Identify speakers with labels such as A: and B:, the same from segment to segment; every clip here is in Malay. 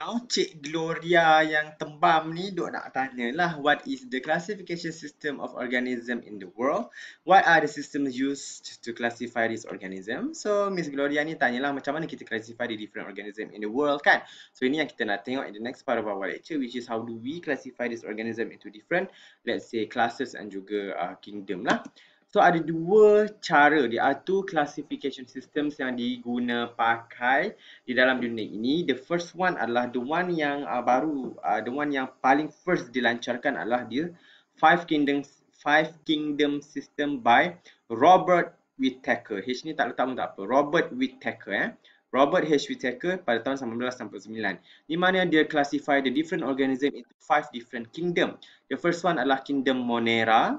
A: Now, Cik Gloria yang tembam ni duk nak tanya lah, what is the classification system of organism in the world? What are the systems used to classify this organism? So, Miss Gloria ni tanya lah, macam mana kita classify the different organism in the world kan? So, ini yang kita nak tengok in the next part of our lecture which is how do we classify this organism into different let's say classes and juga uh, kingdom lah. So ada dua cara ah, two classification systems yang diguna pakai di dalam dunia ini. The first one adalah the one yang uh, baru, uh, the one yang paling first dilancarkan adalah dia Five Kingdoms Five Kingdom System by Robert Whittaker. H ni tak letak pun tak apa. Robert Whittaker eh. Robert H. Whittaker pada tahun 1969. Di mana dia classify the different organism into five different kingdom. The first one adalah Kingdom Monera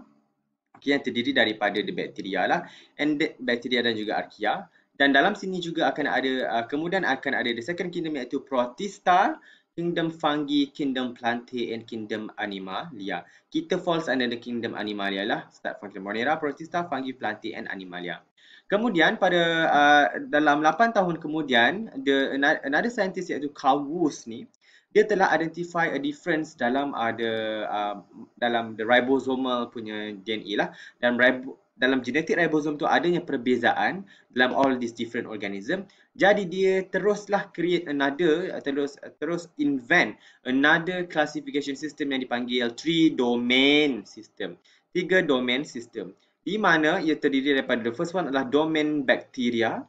A: okay, yang terdiri daripada the bacteria lah and the bacteria dan juga archaea dan dalam sini juga akan ada uh, kemudian akan ada the second kingdom iaitu protista kingdom fungi kingdom plantae and kingdom animalia kita falls under the kingdom animalia lah start from the monera protista fungi plantae and animalia Kemudian pada uh, dalam 8 tahun kemudian the another scientist iaitu Kawus ni dia telah identify a difference dalam ada uh, uh, dalam the ribosomal punya DNA lah dan ribo, dalam genetik ribosom tu adanya perbezaan dalam all these different organism jadi dia teruslah create another uh, terus uh, terus invent another classification system yang dipanggil three domain system tiga domain system di mana ia terdiri daripada the first one adalah domain bacteria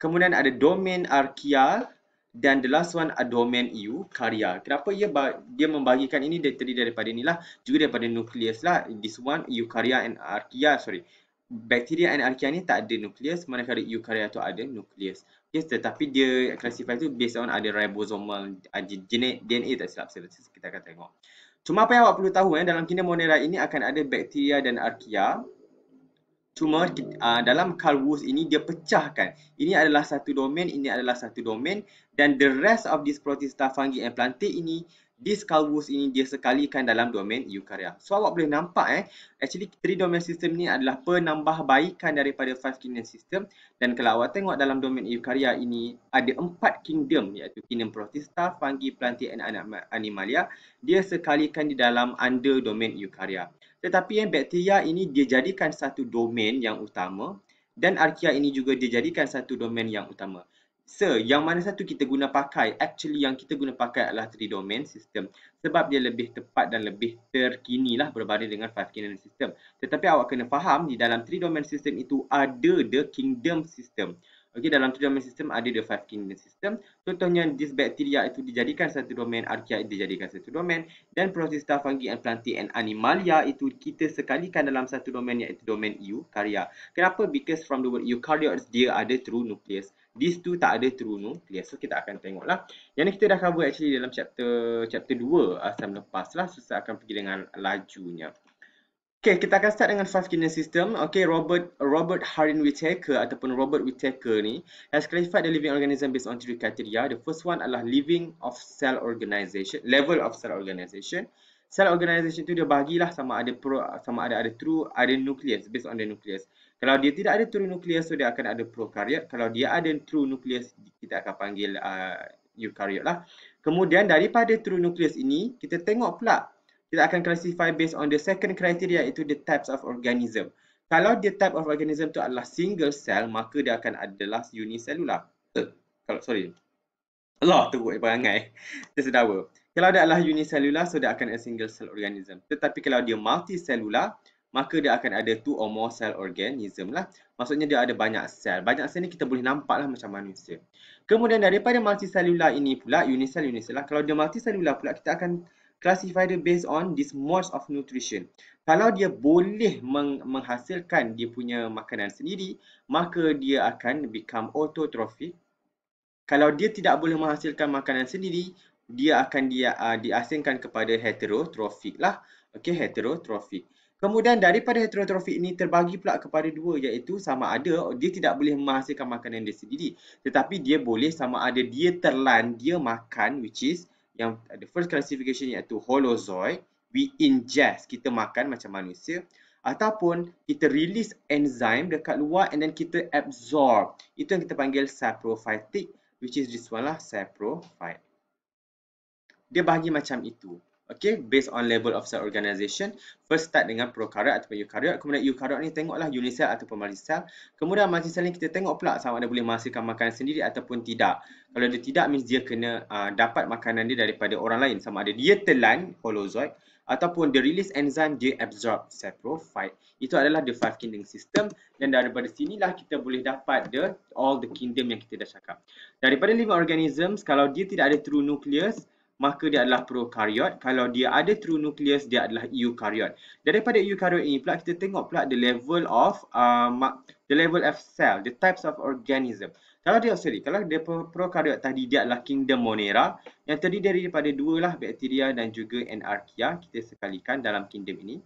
A: kemudian ada domain archaea dan the last one domain EU karya. Kenapa ia dia membagikan ini dia terdiri daripada inilah juga daripada nukleus lah. This one eukarya and archaea sorry. Bacteria and archaea ni tak ada nukleus, manakala eukarya tu ada nukleus. Yes, tetapi dia classify tu based on ada ribosomal genet DNA tak silap saya kita akan tengok. Cuma apa yang awak perlu tahu eh dalam kinder monera ini akan ada bakteria dan archaea Cuma uh, dalam Carl Wolf ini dia pecahkan. Ini adalah satu domain, ini adalah satu domain dan the rest of this protista fungi and plantae ini this Carl Wolf ini dia sekalikan dalam domain eukarya. So awak boleh nampak eh actually three domain system ni adalah penambahbaikan daripada five kingdom system dan kalau awak tengok dalam domain eukarya ini ada empat kingdom iaitu kingdom protista, fungi, plantae and animalia dia sekalikan di dalam under domain eukarya. Tetapi yang bakteria ini dia jadikan satu domain yang utama dan archaea ini juga dia jadikan satu domain yang utama. So, yang mana satu kita guna pakai, actually yang kita guna pakai adalah 3 domain system sebab dia lebih tepat dan lebih terkini lah berbanding dengan 5 kingdom system. Tetapi awak kena faham di dalam 3 domain system itu ada the kingdom system. Okey dalam tu domain sistem ada the five kingdom system. Contohnya this bacteria itu dijadikan satu domain, archaea dijadikan satu domain dan protista, fungi and plantae and animalia itu kita sekalikan dalam satu domain iaitu domain eukarya. Kenapa? Because from the word eukaryotes dia ada true nucleus. These two tak ada true nucleus. So kita akan tengoklah. Yang ni kita dah cover actually dalam chapter chapter 2 asam lepas lah. So akan pergi dengan lajunya. Okay, kita akan start dengan Five Kingdom System. Okay, Robert Robert Harin Whittaker ataupun Robert Whittaker ni has classified the living organism based on three criteria. The first one adalah living of cell organization, level of cell organization. Cell organization tu dia bagilah sama ada pro, sama ada ada true ada nucleus based on the nucleus. Kalau dia tidak ada true nucleus, so dia akan ada prokaryot. Kalau dia ada true nucleus, kita akan panggil uh, eukaryot lah. Kemudian daripada true nucleus ini, kita tengok pula kita akan classify based on the second criteria iaitu the types of organism. Kalau dia type of organism tu adalah single cell, maka dia akan adalah unicellular. Eh, kalau uh, sorry. Allah teruk saya? Tersedawa. Kalau dia adalah unicellular, so dia akan a single cell organism. Tetapi kalau dia multicellular, maka dia akan ada two or more cell organism lah. Maksudnya dia ada banyak sel. Banyak sel ni kita boleh nampak lah macam manusia. Kemudian daripada multicellular ini pula, unicell, unicellular. Kalau dia multicellular pula, kita akan classify dia based on this modes of nutrition. Kalau dia boleh meng- menghasilkan dia punya makanan sendiri, maka dia akan become autotrophic. Kalau dia tidak boleh menghasilkan makanan sendiri, dia akan dia uh, diasingkan kepada heterotrophic lah. okay heterotrophic. Kemudian daripada heterotrofik ini terbagi pula kepada dua iaitu sama ada dia tidak boleh menghasilkan makanan dia sendiri tetapi dia boleh sama ada dia terlan dia makan which is yang the first classification iaitu holozoid we ingest kita makan macam manusia ataupun kita release enzyme dekat luar and then kita absorb itu yang kita panggil saprophytic which is this one lah saprophyte dia bahagi macam itu Okay, based on level of cell organization. First start dengan prokaryot ataupun eukaryot. Kemudian eukaryot ni tengoklah unisel ataupun multisel. Kemudian multisel ni kita tengok pula sama ada boleh menghasilkan makanan sendiri ataupun tidak. Kalau dia tidak, means dia kena uh, dapat makanan dia daripada orang lain. Sama ada dia telan holozoid ataupun dia release enzyme, dia absorb saprophyte. Itu adalah the five kingdom system. Dan daripada sinilah kita boleh dapat the all the kingdom yang kita dah cakap. Daripada lima organisms, kalau dia tidak ada true nucleus, maka dia adalah prokariot. Kalau dia ada true nucleus, dia adalah eukariot. Daripada eukariot ini pula, kita tengok pula the level of uh, the level of cell, the types of organism. Kalau dia, sorry, kalau dia prokariot tadi, dia adalah kingdom monera yang terdiri daripada dua lah, bakteria dan juga anarchia. Kita sekalikan dalam kingdom ini.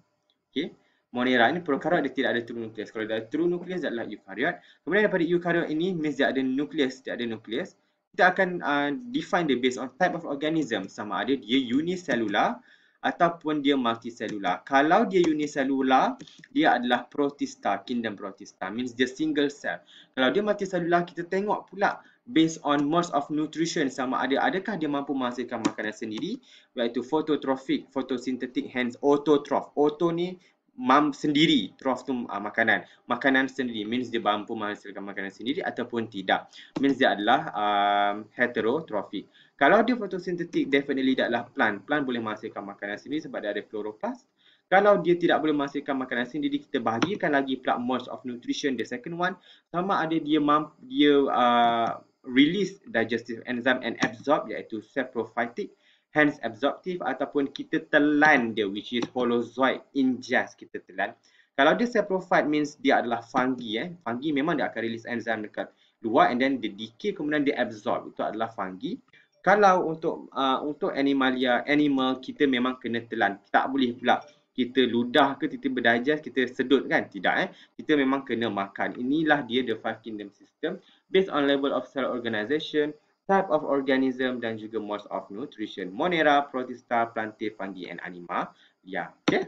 A: Okay. Monera ini prokariot dia tidak ada true nucleus. Kalau dia ada true nucleus, dia adalah eukariot. Kemudian daripada eukariot ini, means dia ada nucleus, dia ada nucleus kita akan uh, define dia based on type of organism sama ada dia unicellular ataupun dia multicellular. Kalau dia unicellular, dia adalah protista, kingdom protista, means dia single cell. Kalau dia multicellular, kita tengok pula based on modes of nutrition sama ada adakah dia mampu menghasilkan makanan sendiri iaitu phototrophic, photosynthetic, hence autotroph. Auto ni mam sendiri trough tu uh, makanan makanan sendiri means dia mampu menghasilkan makanan sendiri ataupun tidak means dia adalah uh, heterotrophic kalau dia fotosintetik definitely dia adalah plant plant boleh menghasilkan makanan sendiri sebab dia ada chloroplast kalau dia tidak boleh menghasilkan makanan sendiri kita bahagikan lagi pula most of nutrition the second one sama ada dia mampu dia uh, release digestive enzyme and absorb iaitu saprophytic Hands absorptive ataupun kita telan dia which is holozoid ingest kita telan kalau dia saprophyte means dia adalah fungi eh fungi memang dia akan release enzim dekat luar and then dia decay kemudian dia absorb itu adalah fungi kalau untuk uh, untuk animalia animal kita memang kena telan tak boleh pula kita ludah ke titik berdigest kita sedut kan tidak eh kita memang kena makan inilah dia the five kingdom system based on level of cell organization type of organism dan juga modes of nutrition. Monera, protista, plantae, fungi and anima. Ya, yeah. okay.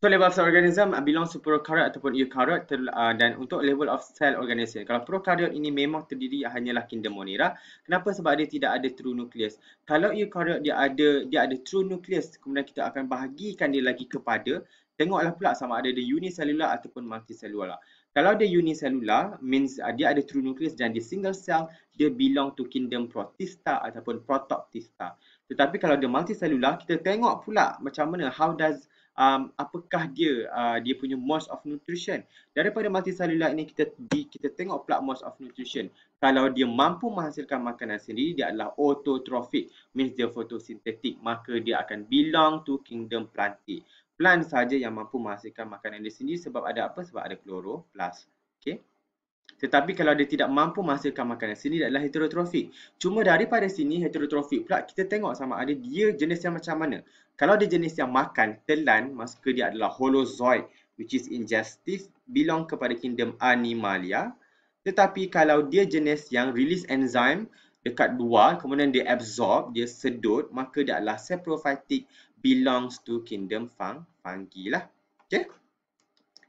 A: So level of cell organism uh, belong to prokaryote ataupun eukaryote uh, dan untuk level of cell organism. Kalau prokaryote ini memang terdiri hanyalah kinder monera. Kenapa? Sebab dia tidak ada true nucleus. Kalau eukaryote dia ada dia ada true nucleus, kemudian kita akan bahagikan dia lagi kepada Tengoklah pula sama ada dia unicellular ataupun multicellular. Kalau dia unicellular, means uh, dia ada true nucleus dan dia single cell, dia belong to kingdom protista ataupun protoptista. Tetapi kalau dia multicellular, kita tengok pula macam mana, how does, um, apakah dia, uh, dia punya most of nutrition. Daripada multicellular ini, kita di, kita tengok pula most of nutrition. Kalau dia mampu menghasilkan makanan sendiri, dia adalah autotrophic, means dia photosynthetic, maka dia akan belong to kingdom plantae plant saja yang mampu menghasilkan makanan dia sendiri sebab ada apa? Sebab ada kloroplas. okay? Tetapi kalau dia tidak mampu menghasilkan makanan sendiri adalah heterotrofik. Cuma daripada sini heterotrofik pula kita tengok sama ada dia jenis yang macam mana. Kalau dia jenis yang makan, telan, maka dia adalah holozoid which is ingestive, belong kepada kingdom Animalia. Tetapi kalau dia jenis yang release enzyme dekat luar, kemudian dia absorb, dia sedut, maka dia adalah saprophytic, belongs to kingdom Fang Fangi lah. Okay.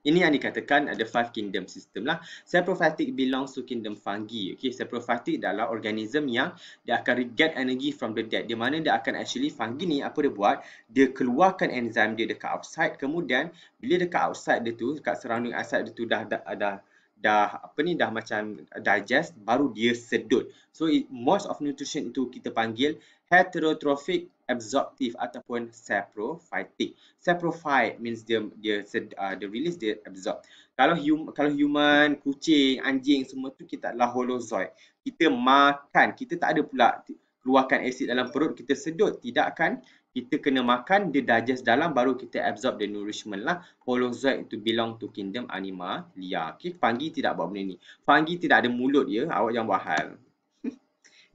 A: Ini yang dikatakan ada five kingdom system lah. Saprophytic belongs to kingdom fungi. Okay, saprophytic adalah organism yang dia akan get energy from the dead. Di mana dia akan actually fungi ni apa dia buat? Dia keluarkan enzim dia dekat outside. Kemudian bila dekat outside dia tu, dekat surrounding outside dia tu dah ada dah, dah apa ni dah macam digest baru dia sedut. So it, most of nutrition itu kita panggil heterotrophic absorptive ataupun saprophytic. Saprophyte means dia dia sed, uh, dia release dia absorb. Kalau hum, kalau human, kucing, anjing semua tu kita adalah holozoid. Kita makan, kita tak ada pula keluarkan asid dalam perut, kita sedut, tidak akan kita kena makan, dia digest dalam baru kita absorb the nourishment lah. Holozoid itu belong to kingdom animalia. Okay, fungi tidak buat benda ni. Fungi tidak ada mulut ya. Awak jangan buat hal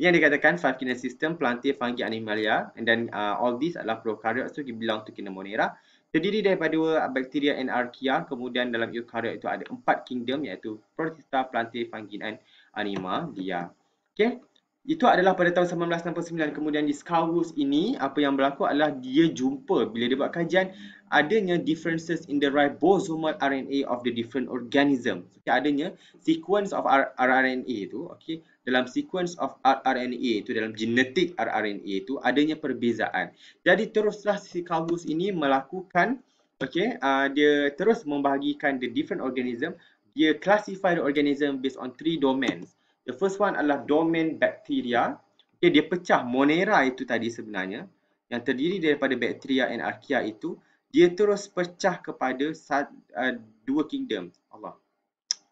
A: yang dikatakan five kinetic system plantae fungi animalia and then uh, all these adalah prokaryotes so it belong to kingdom monera terdiri daripada bakteria and archaea kemudian dalam eukaryote itu ada empat kingdom iaitu protista plantae fungi and animalia okay. Itu adalah pada tahun 1969 kemudian di Scarwoods ini apa yang berlaku adalah dia jumpa bila dia buat kajian adanya differences in the ribosomal RNA of the different organism. Okay, adanya sequence of rRNA itu, okay, dalam sequence of rRNA itu, dalam genetik rRNA itu, adanya perbezaan. Jadi teruslah si Scarwoods ini melakukan, okay, uh, dia terus membahagikan the different organism, dia classify the organism based on three domains. The first one adalah domain Bacteria. Okay, dia pecah monera itu tadi sebenarnya yang terdiri daripada Bacteria and archaea itu dia terus pecah kepada sat, uh, dua kingdom. Allah.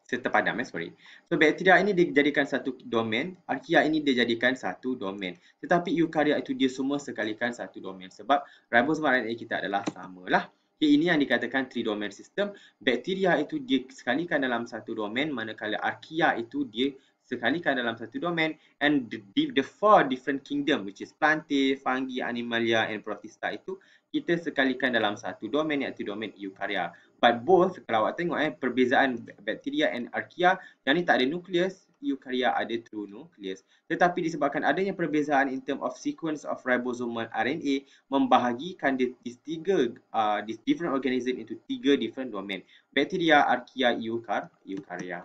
A: Serta padam eh, sorry. So, Bacteria ini dijadikan satu domain. Archaea ini dijadikan satu domain. Tetapi eukarya itu dia semua sekalikan satu domain. Sebab ribosoma RNA kita adalah sama lah. Okay, ini yang dikatakan three domain system. Bacteria itu dia sekalikan dalam satu domain. Manakala archaea itu dia sekalikan dalam satu domain and the, the, the four different kingdom which is plantae, fungi, animalia ya, and protista itu kita sekalikan dalam satu domain iaitu domain eukarya. But both kalau awak tengok eh perbezaan bacteria and archaea yang ni tak ada nukleus eukarya ada true nucleus. Tetapi disebabkan adanya perbezaan in term of sequence of ribosomal RNA membahagikan these tiga uh, these different organism into tiga different domain. bacteria, archaea, eukar, eukarya.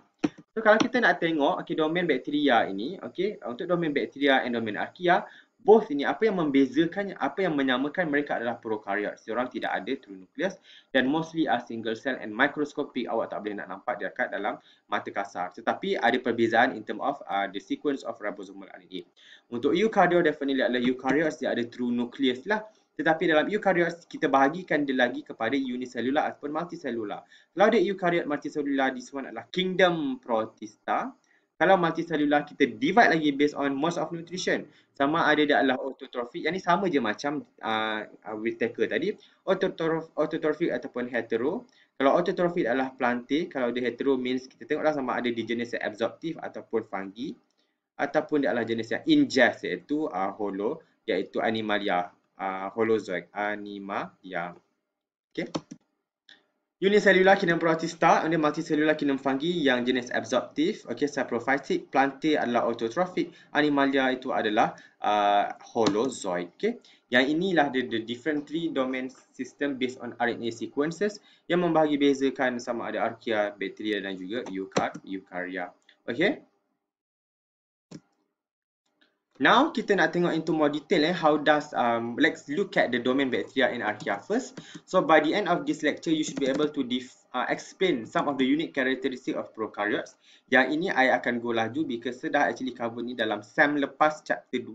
A: So kalau kita nak tengok okay, domain bakteria ini, okay, untuk domain bakteria and domain archaea, both ini apa yang membezakannya, apa yang menyamakan mereka adalah prokaryot. Seorang tidak ada true nucleus dan mostly a single cell and microscopic. Awak tak boleh nak nampak dia kat dalam mata kasar. Tetapi ada perbezaan in term of uh, the sequence of ribosomal RNA. Untuk eukaryot definitely adalah eukaryot dia ada true nucleus lah. Tetapi dalam eukaryot kita bahagikan dia lagi kepada unicellular ataupun multicellular. Kalau ada eukaryot multicellular, this one adalah kingdom protista kalau multicellular kita divide lagi based on most of nutrition sama ada dia adalah autotrophic yang ni sama je macam uh, with taker tadi autotroph, autotrophic ataupun hetero kalau autotrophic adalah plantae kalau dia hetero means kita tengoklah sama ada di jenis yang absorptive ataupun fungi ataupun dia adalah jenis yang ingest iaitu uh, holo iaitu animalia uh, holozoic animalia okay. Unit selular kinem protista, unit mati selular kinem fungi yang jenis absorptif, okay, saprophytic, plantae adalah autotrophic, animalia itu adalah uh, holozoid. Okay. Yang inilah the, the different three domain system based on RNA sequences yang membahagi bezakan sama ada archaea, bacteria dan juga eukar, eukarya. Okay. Now, kita nak tengok into more detail eh, how does, um, let's look at the domain bacteria and archaea first. So, by the end of this lecture, you should be able to define uh, explain some of the unique characteristic of prokaryotes. Yang ini I akan go laju because sudah actually cover ni dalam SEM lepas chapter 2.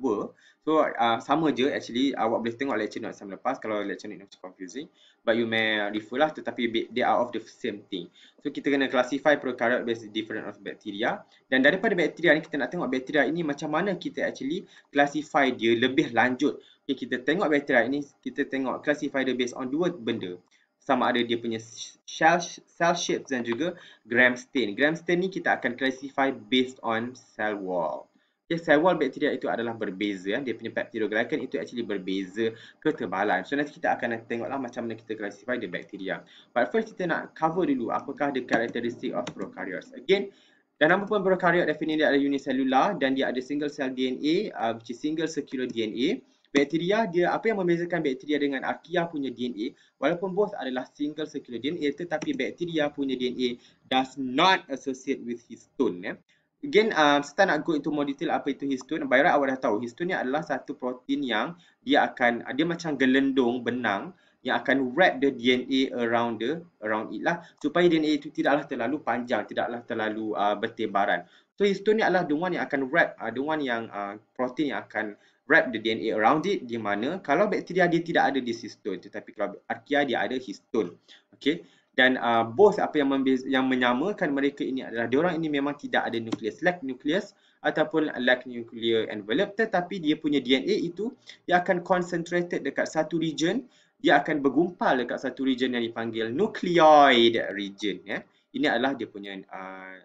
A: So uh, sama je actually uh, awak boleh tengok lecture note SEM lepas kalau lecture note ni confusing. But you may refer lah tetapi they are of the same thing. So kita kena classify prokaryote based different of bacteria. Dan daripada bacteria ni kita nak tengok bacteria ini macam mana kita actually classify dia lebih lanjut. Okay, kita tengok bacteria ini kita tengok classify dia based on dua benda sama ada dia punya cell cell shape dan juga gram stain. Gram stain ni kita akan classify based on cell wall. Okay, ya, cell wall bakteria itu adalah berbeza. Ya. Dia punya peptidoglycan itu actually berbeza ketebalan. So, nanti kita akan tengoklah macam mana kita classify the bacteria. But first, kita nak cover dulu apakah the characteristic of prokaryotes. Again, dan nama pun prokaryot definitely ada unicellular dan dia ada single cell DNA, uh, which is single circular DNA. Bakteria dia apa yang membezakan bakteria dengan arkia punya DNA walaupun both adalah single circular DNA tetapi bakteria punya DNA does not associate with histone ya. Again, um, saya nak go into more detail apa itu histone. By right, awak dah tahu. Histone ni adalah satu protein yang dia akan, dia macam gelendung benang yang akan wrap the DNA around the around it lah supaya DNA itu tidaklah terlalu panjang, tidaklah terlalu uh, bertebaran. So histone ni adalah the one yang akan wrap, uh, the one yang uh, protein yang akan wrap the DNA around it di mana kalau bakteria dia tidak ada di histone tetapi kalau archaea dia ada histone. Okey. Dan uh, both apa yang membez- yang menyamakan mereka ini adalah orang ini memang tidak ada nucleus lack nucleus ataupun lack nuclear envelope tetapi dia punya DNA itu dia akan concentrated dekat satu region dia akan bergumpal dekat satu region yang dipanggil nucleoid region ya. Ini adalah dia punya uh,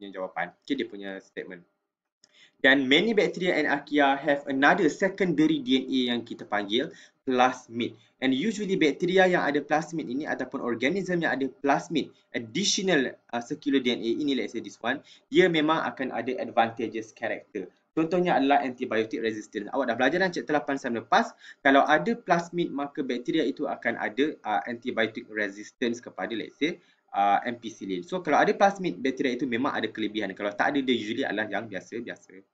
A: punya jawapan. Okey dia punya statement. Dan many bacteria and archaea have another secondary DNA yang kita panggil plasmid. And usually bacteria yang ada plasmid ini ataupun organism yang ada plasmid, additional uh, circular DNA ini, let's say this one, dia memang akan ada advantageous character. Contohnya adalah antibiotic resistance. Awak dah belajar dalam chapter 8 sem lepas, kalau ada plasmid maka bacteria itu akan ada uh, antibiotic resistance kepada let's say uh, ampicillin. So kalau ada plasmid bacteria itu memang ada kelebihan. Kalau tak ada dia usually adalah yang biasa-biasa.